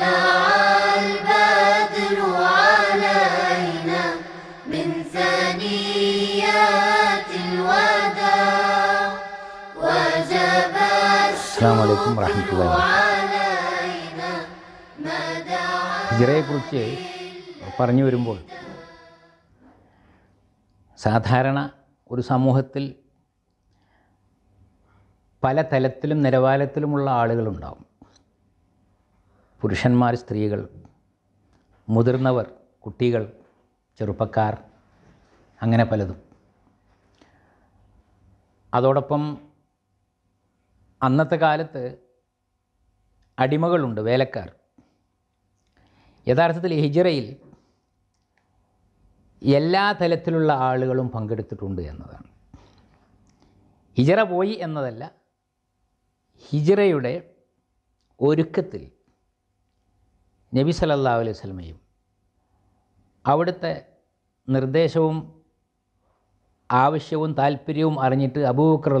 طلع البدر علينا من ثنيات الوداع وجب السلام عليكم ورحمة الله ഹിജറയെക്കുറിച്ച് പറഞ്ഞു വരുമ്പോൾ സാധാരണ ഒരു സമൂഹത്തിൽ പല തലത്തിലും നിലവാരത്തിലുമുള്ള ആളുകളുണ്ടാവും പുരുഷന്മാർ സ്ത്രീകൾ മുതിർന്നവർ കുട്ടികൾ ചെറുപ്പക്കാർ അങ്ങനെ പലതും അതോടൊപ്പം അന്നത്തെ കാലത്ത് അടിമകളുണ്ട് വേലക്കാർ യഥാർത്ഥത്തിൽ ഹിജറയിൽ എല്ലാ തലത്തിലുള്ള ആളുകളും പങ്കെടുത്തിട്ടുണ്ട് എന്നതാണ് ഹിജറ പോയി എന്നതല്ല ഹിജറയുടെ ഒരുക്കത്തിൽ നബി സലല്ലാ അലൈഹി സ്വലമയും അവിടുത്തെ നിർദ്ദേശവും ആവശ്യവും താല്പര്യവും അറിഞ്ഞിട്ട് അബൂബക്കർ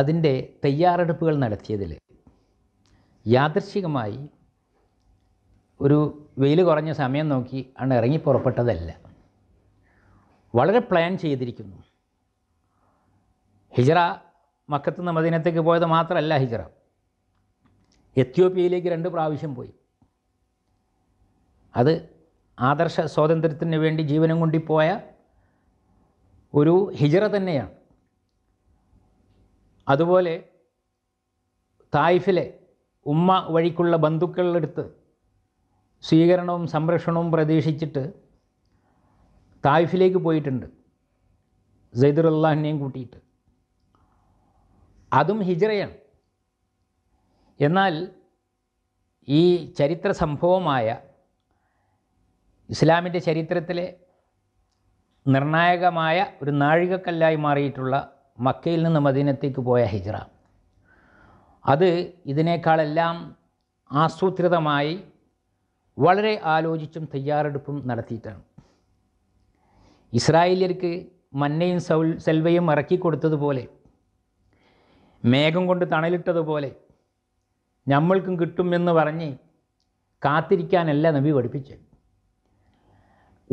അതിൻ്റെ തയ്യാറെടുപ്പുകൾ നടത്തിയതിൽ യാദർശികമായി ഒരു വെയിൽ കുറഞ്ഞ സമയം നോക്കി ആണ് ഇറങ്ങി പുറപ്പെട്ടതല്ല വളരെ പ്ലാൻ ചെയ്തിരിക്കുന്നു ഹിജറ മക്കത്ത് നിന്ന് മദീനത്തേക്ക് പോയത് മാത്രമല്ല ഹിജറ എത്യോപ്യയിലേക്ക് രണ്ട് പ്രാവശ്യം പോയി അത് ആദർശ സ്വാതന്ത്ര്യത്തിന് വേണ്ടി ജീവനം കൊണ്ടിപ്പോയ ഒരു ഹിജറ തന്നെയാണ് അതുപോലെ തായിഫിലെ ഉമ്മ വഴിക്കുള്ള ബന്ധുക്കളെടുത്ത് സ്വീകരണവും സംരക്ഷണവും പ്രതീക്ഷിച്ചിട്ട് തായിഫിലേക്ക് പോയിട്ടുണ്ട് സൈദുറുല്ലാഹിനെയും കൂട്ടിയിട്ട് അതും ഹിജറയാണ് എന്നാൽ ഈ ചരിത്ര സംഭവമായ ഇസ്ലാമിൻ്റെ ചരിത്രത്തിലെ നിർണായകമായ ഒരു നാഴികക്കല്ലായി മാറിയിട്ടുള്ള മക്കയിൽ നിന്ന് മദീനത്തേക്ക് പോയ ഹിജ്റ അത് ഇതിനേക്കാളെല്ലാം ആസൂത്രിതമായി വളരെ ആലോചിച്ചും തയ്യാറെടുപ്പും നടത്തിയിട്ടാണ് ഇസ്രായേലിയർക്ക് മന്നയും സൗ സെൽവയും ഇറക്കിക്കൊടുത്തതുപോലെ മേഘം കൊണ്ട് തണലിട്ടതുപോലെ നമ്മൾക്കും കിട്ടും എന്ന് പറഞ്ഞ് കാത്തിരിക്കാനല്ല നബി പഠിപ്പിച്ചത്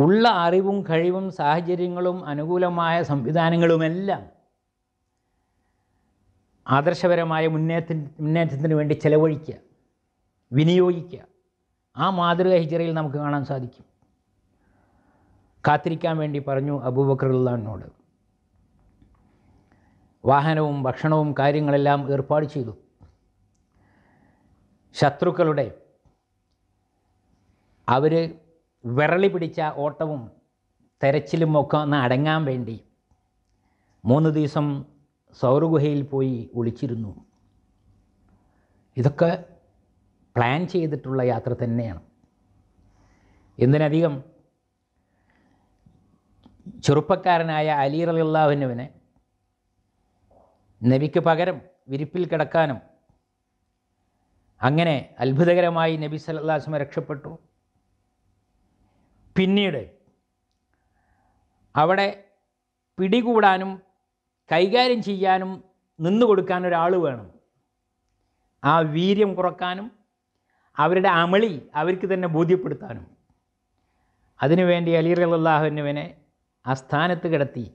ഉള്ള അറിവും കഴിവും സാഹചര്യങ്ങളും അനുകൂലമായ സംവിധാനങ്ങളുമെല്ലാം ആദർശപരമായ മുന്നേറ്റ മുന്നേറ്റത്തിന് വേണ്ടി ചെലവഴിക്കുക വിനിയോഗിക്കുക ആ മാതൃക ഹിജറയിൽ നമുക്ക് കാണാൻ സാധിക്കും കാത്തിരിക്കാൻ വേണ്ടി പറഞ്ഞു അബൂബക്കറുള്ളവനോട് വാഹനവും ഭക്ഷണവും കാര്യങ്ങളെല്ലാം ഏർപ്പാട് ചെയ്തു ശത്രുക്കളുടെ അവർ വിരളി പിടിച്ച ഓട്ടവും തെരച്ചിലും ഒക്കെ ഒന്ന് അടങ്ങാൻ വേണ്ടി മൂന്ന് ദിവസം സൗരഗുഹയിൽ പോയി ഒളിച്ചിരുന്നു ഇതൊക്കെ പ്ലാൻ ചെയ്തിട്ടുള്ള യാത്ര തന്നെയാണ് എന്തിനധികം ചെറുപ്പക്കാരനായ അലി റലിള്ളാഹുനുവിനെ നബിക്ക് പകരം വിരിപ്പിൽ കിടക്കാനും അങ്ങനെ അത്ഭുതകരമായി നബി സല്ലാസ്മ രക്ഷപ്പെട്ടു പിന്നീട് അവിടെ പിടികൂടാനും കൈകാര്യം ചെയ്യാനും നിന്നു കൊടുക്കാൻ ഒരാൾ വേണം ആ വീര്യം കുറക്കാനും അവരുടെ അമളി അവർക്ക് തന്നെ ബോധ്യപ്പെടുത്താനും അതിനുവേണ്ടി അലി റലാഹുവിനെ ആ സ്ഥാനത്ത് കിടത്തി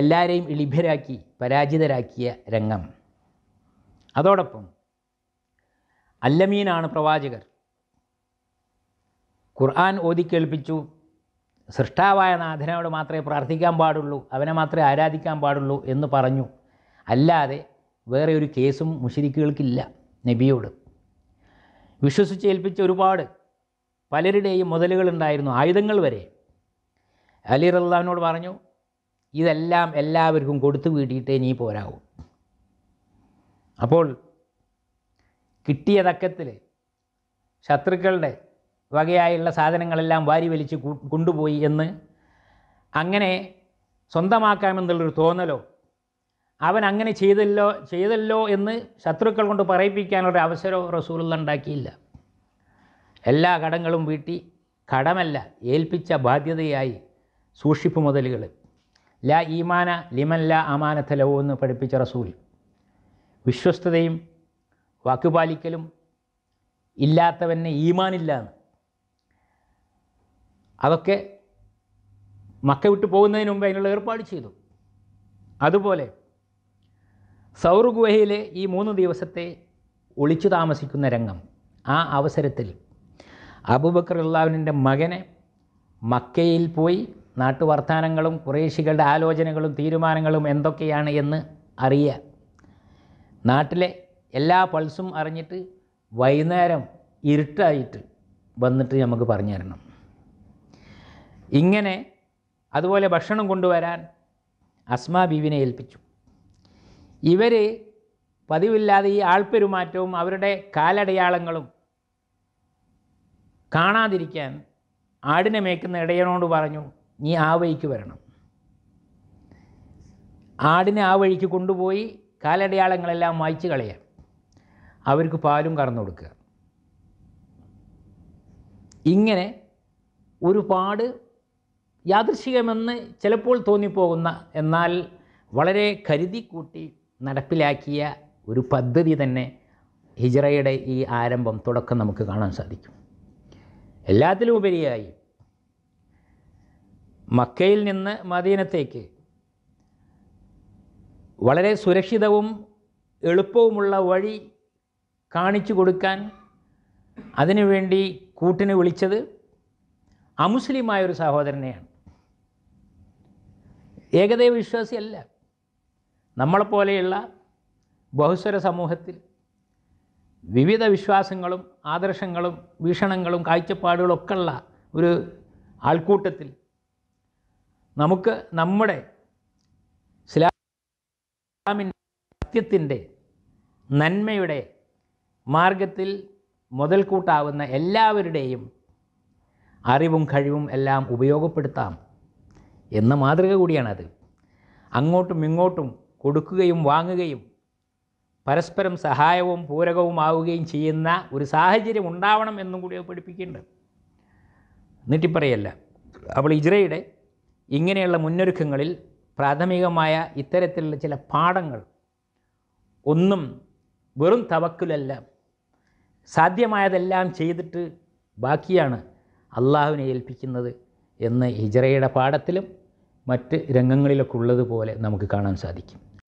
എല്ലാവരെയും ഇളിഭരാക്കി പരാജിതരാക്കിയ രംഗം അതോടൊപ്പം അല്ലമീനാണ് പ്രവാചകർ ഖുർആൻ ഓതിക്കേൾപ്പിച്ചു സൃഷ്ടാവായ നാഥനോട് മാത്രമേ പ്രാർത്ഥിക്കാൻ പാടുള്ളൂ അവനെ മാത്രമേ ആരാധിക്കാൻ പാടുള്ളൂ എന്ന് പറഞ്ഞു അല്ലാതെ വേറെ ഒരു കേസും മുഷിരിക്കുകൾക്കില്ല നബിയോട് വിശ്വസിച്ച് ഏൽപ്പിച്ച ഒരുപാട് പലരുടെയും മുതലുകളുണ്ടായിരുന്നു ആയുധങ്ങൾ വരെ അലി റല്ലാവിനോട് പറഞ്ഞു ഇതെല്ലാം എല്ലാവർക്കും കൊടുത്തു വീട്ടിയിട്ടേ നീ പോരാവൂ കിട്ടിയ തക്കത്തിൽ ശത്രുക്കളുടെ വകയായുള്ള സാധനങ്ങളെല്ലാം വാരി വലിച്ച് കൊണ്ടുപോയി എന്ന് അങ്ങനെ സ്വന്തമാക്കാമെന്നുള്ളൊരു തോന്നലോ അവൻ അങ്ങനെ ചെയ്തല്ലോ ചെയ്തല്ലോ എന്ന് ശത്രുക്കൾ കൊണ്ട് പറയിപ്പിക്കാനൊരു അവസരമോ റസൂലുള്ള ഉണ്ടാക്കിയില്ല എല്ലാ കടങ്ങളും വീട്ടി കടമല്ല ഏൽപ്പിച്ച ബാധ്യതയായി സൂക്ഷിപ്പ് മുതലുകൾ ലാ ഈമാന ലിമൻ ലാ അമാനത്തലവോ എന്ന് പഠിപ്പിച്ച റസൂൽ വിശ്വസ്തതയും വാക്കുപാലിക്കലും ഇല്ലാത്തവനെ ഈമാനില്ല അതൊക്കെ മക്ക വിട്ടു പോകുന്നതിന് മുമ്പ് അതിനുള്ള ഏർപ്പാട് ചെയ്തു അതുപോലെ സൗർ ഈ മൂന്ന് ദിവസത്തെ ഒളിച്ചു താമസിക്കുന്ന രംഗം ആ അവസരത്തിൽ അബൂബക്കർ അള്ളാവിൻ്റെ മകനെ മക്കയിൽ പോയി നാട്ടുവർത്താനങ്ങളും കുറേശികളുടെ ആലോചനകളും തീരുമാനങ്ങളും എന്തൊക്കെയാണ് എന്ന് അറിയുക നാട്ടിലെ എല്ലാ പൾസും അറിഞ്ഞിട്ട് വൈകുന്നേരം ഇരുട്ടായിട്ട് വന്നിട്ട് നമുക്ക് പറഞ്ഞു തരണം ഇങ്ങനെ അതുപോലെ ഭക്ഷണം കൊണ്ടുവരാൻ അസ്മാ ബീവിനെ ഏൽപ്പിച്ചു ഇവർ പതിവില്ലാതെ ഈ ആൾപ്പെരുമാറ്റവും അവരുടെ കാലടയാളങ്ങളും കാണാതിരിക്കാൻ ആടിനെ മേക്കുന്ന ഇടയനോട് പറഞ്ഞു നീ ആ വഴിക്ക് വരണം ആടിനെ ആ വഴിക്ക് കൊണ്ടുപോയി കാലടയാളങ്ങളെല്ലാം മായ്ച്ചു കളയുക അവർക്ക് പാലും കറന്നു കൊടുക്കുക ഇങ്ങനെ ഒരുപാട് യാദൃശികമെന്ന് ചിലപ്പോൾ തോന്നിപ്പോകുന്ന എന്നാൽ വളരെ കരുതി കൂട്ടി നടപ്പിലാക്കിയ ഒരു പദ്ധതി തന്നെ ഹിജറയുടെ ഈ ആരംഭം തുടക്കം നമുക്ക് കാണാൻ സാധിക്കും എല്ലാത്തിലും ഉപരിയായി മക്കയിൽ നിന്ന് മദീനത്തേക്ക് വളരെ സുരക്ഷിതവും എളുപ്പവുമുള്ള വഴി കാണിച്ചു കൊടുക്കാൻ അതിനുവേണ്ടി കൂട്ടിന് വിളിച്ചത് അമുസ്ലിമായ ഒരു സഹോദരനെയാണ് ഏകദൈവ വിശ്വാസിയല്ല നമ്മളെപ്പോലെയുള്ള ബഹുസ്വര സമൂഹത്തിൽ വിവിധ വിശ്വാസങ്ങളും ആദർശങ്ങളും വീക്ഷണങ്ങളും കാഴ്ചപ്പാടുകളൊക്കെ ഉള്ള ഒരു ആൾക്കൂട്ടത്തിൽ നമുക്ക് നമ്മുടെ ഇസ്ലാമിൻ്റെ സത്യത്തിൻ്റെ നന്മയുടെ മാർഗത്തിൽ മുതൽക്കൂട്ടാവുന്ന എല്ലാവരുടെയും അറിവും കഴിവും എല്ലാം ഉപയോഗപ്പെടുത്താം എന്ന മാതൃക കൂടിയാണത് അങ്ങോട്ടും ഇങ്ങോട്ടും കൊടുക്കുകയും വാങ്ങുകയും പരസ്പരം സഹായവും പൂരകവുമാവുകയും ചെയ്യുന്ന ഒരു സാഹചര്യം ഉണ്ടാവണം എന്നും കൂടി പഠിപ്പിക്കുന്നുണ്ട് എന്നിട്ടിപ്പറയല്ല അപ്പോൾ ഇജ്രയുടെ ഇങ്ങനെയുള്ള മുന്നൊരുക്കങ്ങളിൽ പ്രാഥമികമായ ഇത്തരത്തിലുള്ള ചില പാഠങ്ങൾ ഒന്നും വെറും തവക്കുലല്ല സാധ്യമായതെല്ലാം ചെയ്തിട്ട് ബാക്കിയാണ് അള്ളാഹുവിനെ ഏൽപ്പിക്കുന്നത് എന്ന് ഹിജറയുടെ പാഠത്തിലും മറ്റ് രംഗങ്ങളിലൊക്കെ ഉള്ളതുപോലെ നമുക്ക് കാണാൻ സാധിക്കും